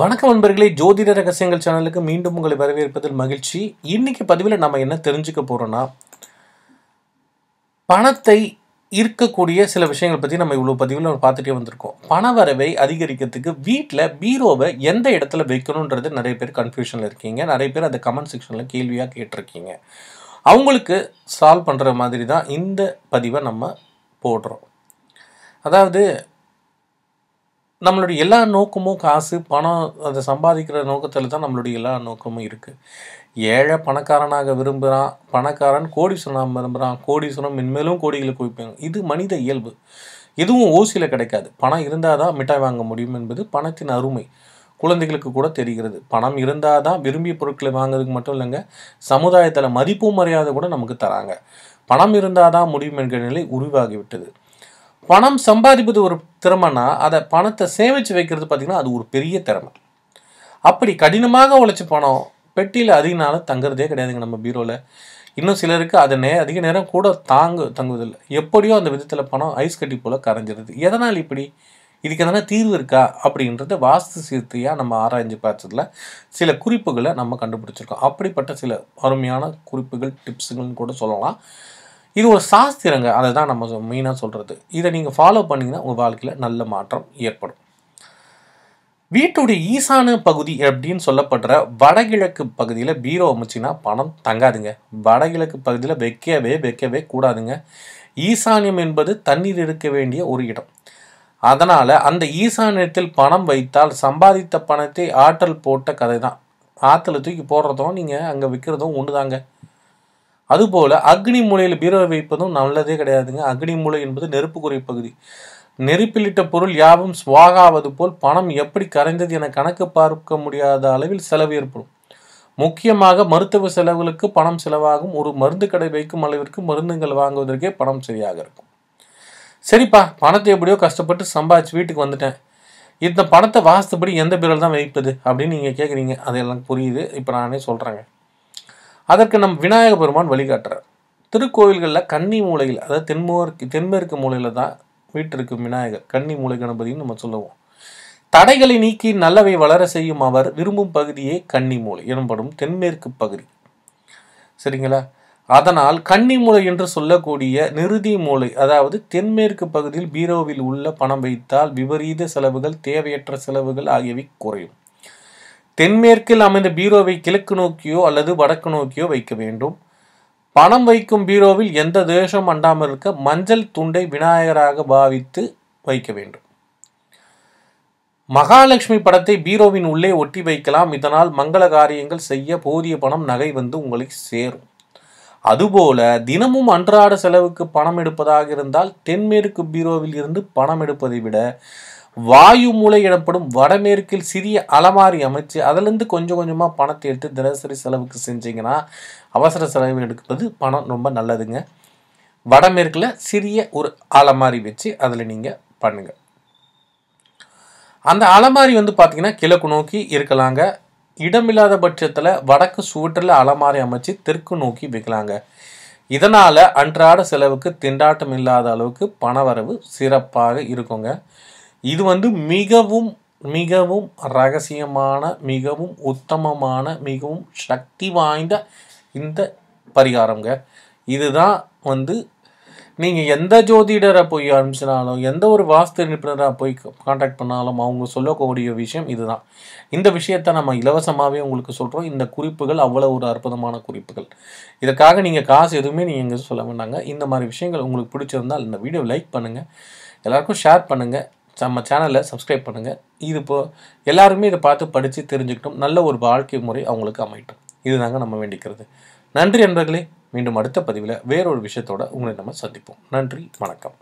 வணக்கம் நண்பர்களே ஜோதிட ரகசியங்கள் சேனலுக்கு மீண்டும் உங்களை வரவேற்பதில் மகிழ்ச்சி இன்னைக்கு பதிவில் நம்ம என்ன தெரிஞ்சுக்க போகிறோன்னா பணத்தை இருக்கக்கூடிய சில விஷயங்கள் பற்றி நம்ம இவ்வளோ பதிவில் பார்த்துட்டே வந்திருக்கோம் பண வரவை அதிகரிக்கிறதுக்கு வீட்டில் பீரோவை எந்த இடத்துல வைக்கணுன்றது நிறைய பேர் கன்ஃபியூஷனில் இருக்கீங்க நிறைய பேர் அந்த கமெண்ட் செக்ஷனில் கேள்வியாக கேட்டிருக்கீங்க அவங்களுக்கு சால்வ் பண்ணுற மாதிரி தான் இந்த பதிவை நம்ம போடுறோம் அதாவது நம்மளுடைய எல்லா நோக்கமும் காசு பணம் அதை சம்பாதிக்கிற நோக்கத்தில் தான் நம்மளுடைய எல்லா நோக்கமும் இருக்குது ஏழை பணக்காரனாக விரும்புகிறான் பணக்காரன் கோடீஸ்வரனாக விரும்புகிறான் கோடீஸ்வரம் மென்மேலும் கோடிகளை குவிப்பாங்க இது மனித இயல்பு எதுவும் ஓசியில் கிடைக்காது பணம் இருந்தால் தான் மிட்டாய் வாங்க முடியும் என்பது பணத்தின் அருமை குழந்தைகளுக்கு கூட தெரிகிறது பணம் இருந்தால் தான் விரும்பிய பொருட்களை வாங்குறதுக்கு மட்டும் இல்லைங்க சமுதாயத்தில் மதிப்பும் மரியாதை கூட நமக்கு தராங்க பணம் இருந்தால் தான் முடியும் என்கிற நிலை உருவாகிவிட்டது பணம் சம்பாதிப்பது ஒரு திறமைனா அதை பணத்தை சேமித்து வைக்கிறது பார்த்திங்கன்னா அது ஒரு பெரிய திறமை அப்படி கடினமாக உழைச்சி பணம் பெட்டியில் அதிக நாளும் தங்குறதே கிடையாதுங்க நம்ம பீரோவில் இன்னும் சிலருக்கு அதை நே அதிக நேரம் கூட தாங்கு தங்குவதில்லை எப்படியோ அந்த விதத்தில் பணம் ஐஸ் கட்டி போல் கரைஞ்சிருது எதனால் இப்படி இதுக்கு எதனா தீர்வு இருக்கா அப்படின்றத வாஸ்து சீர்த்தியாக நம்ம ஆராய்ஞ்சு பார்த்ததில் சில குறிப்புகளை நம்ம கண்டுபிடிச்சிருக்கோம் அப்படிப்பட்ட சில அருமையான குறிப்புகள் டிப்ஸுங்கள்னு கூட சொல்லலாம் இது ஒரு சாஸ்திரங்க அதை தான் நம்ம மெயினாக சொல்கிறது இதை நீங்கள் ஃபாலோ பண்ணிங்கன்னா உங்கள் வாழ்க்கையில் நல்ல மாற்றம் ஏற்படும் வீட்டுடைய ஈசான பகுதி அப்படின்னு சொல்லப்படுற வடகிழக்கு பகுதியில் பீரோ அமைச்சின்னா பணம் தங்காதுங்க வடகிழக்கு பகுதியில் வைக்கவே வைக்கவே கூடாதுங்க ஈசானியம் என்பது தண்ணீர் இருக்க வேண்டிய ஒரு இடம் அதனால் அந்த ஈசானியத்தில் பணம் வைத்தால் சம்பாதித்த பணத்தை ஆற்றல் போட்ட கதை தான் ஆற்றுல தூக்கி போடுறதும் நீங்கள் அங்கே விற்கிறதும் ஒன்று தாங்க அதுபோல் அக்னி மூலையில் பீரவை வைப்பதும் நல்லதே கிடையாதுங்க அக்னி மூலை என்பது குறை பகுதி நெருப்பிலிட்ட பொருள் யாவும் சுவாகாவது போல் பணம் எப்படி கரைந்தது என கணக்கு பார்க்க முடியாத அளவில் செலவு ஏற்படும் முக்கியமாக மருத்துவ செலவுகளுக்கு பணம் செலவாகும் ஒரு மருந்து கடை வைக்கும் அளவிற்கு மருந்துகள் வாங்குவதற்கே பணம் சரியாக இருக்கும் சரிப்பா பணத்தை எப்படியோ கஷ்டப்பட்டு சம்பாதிச்சு வீட்டுக்கு வந்துட்டேன் இந்த பணத்தை வாஸ்துபடி எந்த பிறல் தான் வைப்பது அப்படின்னு நீங்கள் கேட்குறீங்க அது புரியுது இப்போ நானே சொல்கிறேங்க அதற்கு நம் விநாயக பெருமான் வழிகாட்டுறார் திருக்கோவில்களில் கன்னி மூலையில் அதாவது தென்மேற்கு தென்மேற்கு மூலையில் தான் வீட்டிற்கு விநாயகர் கன்னி மூலை கணபதினு நம்ம சொல்லுவோம் தடைகளை நீக்கி நல்லவை வளர செய்யும் அவர் விரும்பும் பகுதியே கன்னி மூலை எனப்படும் தென்மேற்கு பகுதி சரிங்களா அதனால் கன்னி மூலை என்று சொல்லக்கூடிய நிறுதி மூலை அதாவது தென்மேற்கு பகுதியில் பீரோவில் உள்ள பணம் வைத்தால் விபரீத செலவுகள் தேவையற்ற செலவுகள் ஆகியவை குறையும் தென்மேற்கில் அமைந்த பீரோவை கிழக்கு நோக்கியோ அல்லது வடக்கு நோக்கியோ வைக்க வேண்டும் பணம் வைக்கும் பீரோவில் எந்த தேசம் அண்டாமல் இருக்க மஞ்சள் துண்டை விநாயகராக பாவித்து வைக்க வேண்டும் மகாலட்சுமி படத்தை பீரோவின் உள்ளே ஒட்டி வைக்கலாம் இதனால் மங்கள காரியங்கள் செய்ய போதிய பணம் நகை வந்து உங்களுக்கு சேரும் அதுபோல தினமும் அன்றாட செலவுக்கு பணம் எடுப்பதாக இருந்தால் தென்மேற்கு பீரோவில் இருந்து பணம் எடுப்பதை விட வாயு மூலை எனப்படும் வடமேற்கில் சிறிய அலமாரி அமைச்சு அதுலேருந்து கொஞ்சம் கொஞ்சமாக பணத்தை எடுத்து தினசரி செலவுக்கு செஞ்சிங்கன்னா அவசர செலவு எடுக்கிறது பணம் ரொம்ப நல்லதுங்க வடமேற்கில் சிறிய ஒரு அலமாரி வச்சு அதில் நீங்கள் பண்ணுங்கள் அந்த அலமாரி வந்து பார்த்திங்கன்னா கிழக்கு நோக்கி இருக்கலாங்க இடமில்லாத பட்சத்தில் வடக்கு சுவற்றில் அலமாரி அமைச்சு தெற்கு நோக்கி வைக்கலாங்க இதனால் அன்றாட செலவுக்கு திண்டாட்டம் இல்லாத அளவுக்கு பண வரவு சிறப்பாக இருக்குங்க இது வந்து மிகவும் மிகவும் ரகசியமான மிகவும் உத்தமமான மிகவும் சக்தி வாய்ந்த இந்த பரிகாரங்க இதுதான் வந்து நீங்கள் எந்த ஜோதிடரை போய் அனுப்பிச்சினாலும் எந்த ஒரு வாஸ்து நிபுணராக போய் காண்டாக்ட் பண்ணாலும் அவங்க சொல்லக்கூடிய விஷயம் இதுதான் இந்த விஷயத்தை நம்ம இலவசமாகவே உங்களுக்கு சொல்கிறோம் இந்த குறிப்புகள் அவ்வளோ ஒரு அற்புதமான குறிப்புகள் இதற்காக நீங்கள் காசு எதுவுமே நீங்கள் எங்கே சொல்ல வேண்டாங்க இந்த மாதிரி விஷயங்கள் உங்களுக்கு பிடிச்சிருந்தால் இந்த வீடியோ லைக் பண்ணுங்கள் எல்லாருக்கும் ஷேர் பண்ணுங்கள் நம்ம சேனலை சப்ஸ்கிரைப் பண்ணுங்கள் இது இப்போ எல்லாருமே இதை பார்த்து படித்து தெரிஞ்சுக்கிட்டோம் நல்ல ஒரு வாழ்க்கை முறை அவங்களுக்கு அமையட்டும் இதுதாங்க நம்ம வேண்டிக்கிறது நன்றி நண்பர்களே மீண்டும் அடுத்த பதிவில் வேறொரு விஷயத்தோட உங்களை நம்ம சந்திப்போம் நன்றி வணக்கம்